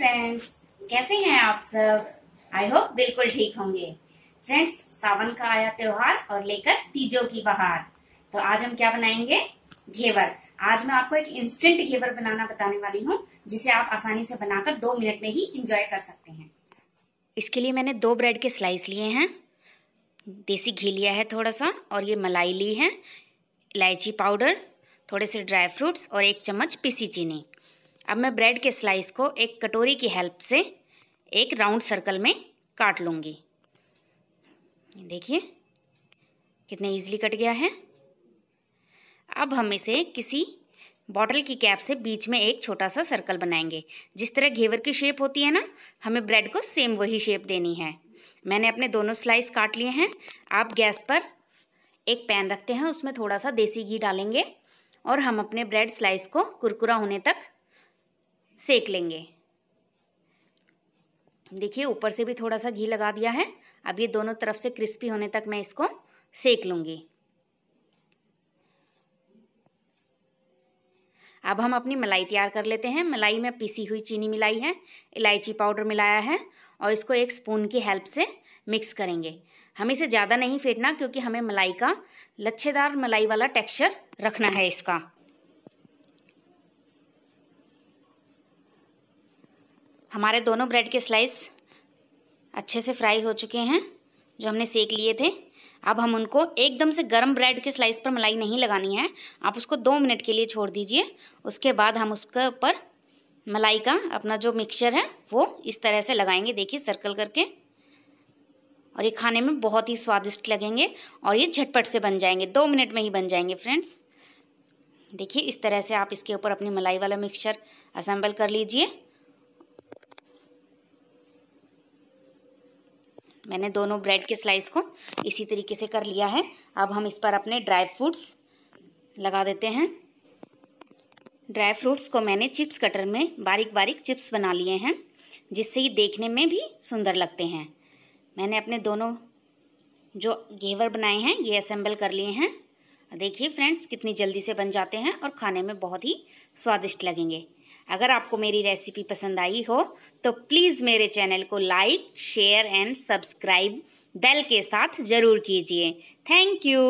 friends कैसे हैं आप सब आई होप बिल्कुल ठीक होंगे फ्रेंड्स सावन का आया त्योहार और लेकर तीजों की बहार तो आज हम क्या बनाएंगे घेवर आज मैं आपको एक इंस्टेंट घेवर बनाना बताने वाली हूँ जिसे आप आसानी से बनाकर दो मिनट में ही इंजॉय कर सकते हैं इसके लिए मैंने दो ब्रेड के स्लाइस लिए हैं देसी घी लिया है थोड़ा सा और ये मलाई ली है इलायची पाउडर थोड़े से ड्राई फ्रूट्स और एक चम्मच पीसी चीनी अब मैं ब्रेड के स्लाइस को एक कटोरी की हेल्प से एक राउंड सर्कल में काट लूँगी देखिए कितने ईजिली कट गया है अब हम इसे किसी बॉटल की कैप से बीच में एक छोटा सा सर्कल बनाएंगे जिस तरह घेवर की शेप होती है ना हमें ब्रेड को सेम वही शेप देनी है मैंने अपने दोनों स्लाइस काट लिए हैं आप गैस पर एक पैन रखते हैं उसमें थोड़ा सा देसी घी डालेंगे और हम अपने ब्रेड स्लाइस को कुरकुरा होने तक सेक लेंगे देखिए ऊपर से भी थोड़ा सा घी लगा दिया है अब ये दोनों तरफ से क्रिस्पी होने तक मैं इसको सेक लूँगी अब हम अपनी मलाई तैयार कर लेते हैं मलाई में पीसी हुई चीनी मिलाई है इलायची पाउडर मिलाया है और इसको एक स्पून की हेल्प से मिक्स करेंगे हमें इसे ज़्यादा नहीं फेंटना क्योंकि हमें मलाई का लच्छेदार मलाई वाला टेक्सचर रखना है इसका हमारे दोनों ब्रेड के स्लाइस अच्छे से फ्राई हो चुके हैं जो हमने सेक लिए थे अब हम उनको एकदम से गर्म ब्रेड के स्लाइस पर मलाई नहीं लगानी है आप उसको दो मिनट के लिए छोड़ दीजिए उसके बाद हम उसके ऊपर मलाई का अपना जो मिक्सचर है वो इस तरह से लगाएंगे देखिए सर्कल करके और ये खाने में बहुत ही स्वादिष्ट लगेंगे और ये झटपट से बन जाएंगे दो मिनट में ही बन जाएंगे फ्रेंड्स देखिए इस तरह से आप इसके ऊपर अपनी मलाई वाला मिक्सचर असेंबल कर लीजिए मैंने दोनों ब्रेड के स्लाइस को इसी तरीके से कर लिया है अब हम इस पर अपने ड्राई फ्रूट्स लगा देते हैं ड्राई फ्रूट्स को मैंने चिप्स कटर में बारीक बारीक चिप्स बना लिए हैं जिससे ये देखने में भी सुंदर लगते हैं मैंने अपने दोनों जो घेवर बनाए हैं ये असेंबल कर लिए हैं देखिए फ्रेंड्स कितनी जल्दी से बन जाते हैं और खाने में बहुत ही स्वादिष्ट लगेंगे अगर आपको मेरी रेसिपी पसंद आई हो तो प्लीज़ मेरे चैनल को like share and subscribe bell के साथ ज़रूर कीजिए थैंक यू